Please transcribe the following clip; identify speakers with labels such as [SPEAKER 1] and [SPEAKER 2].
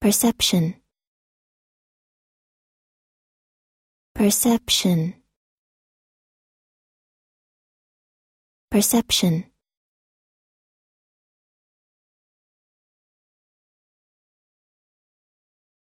[SPEAKER 1] Perception Perception Perception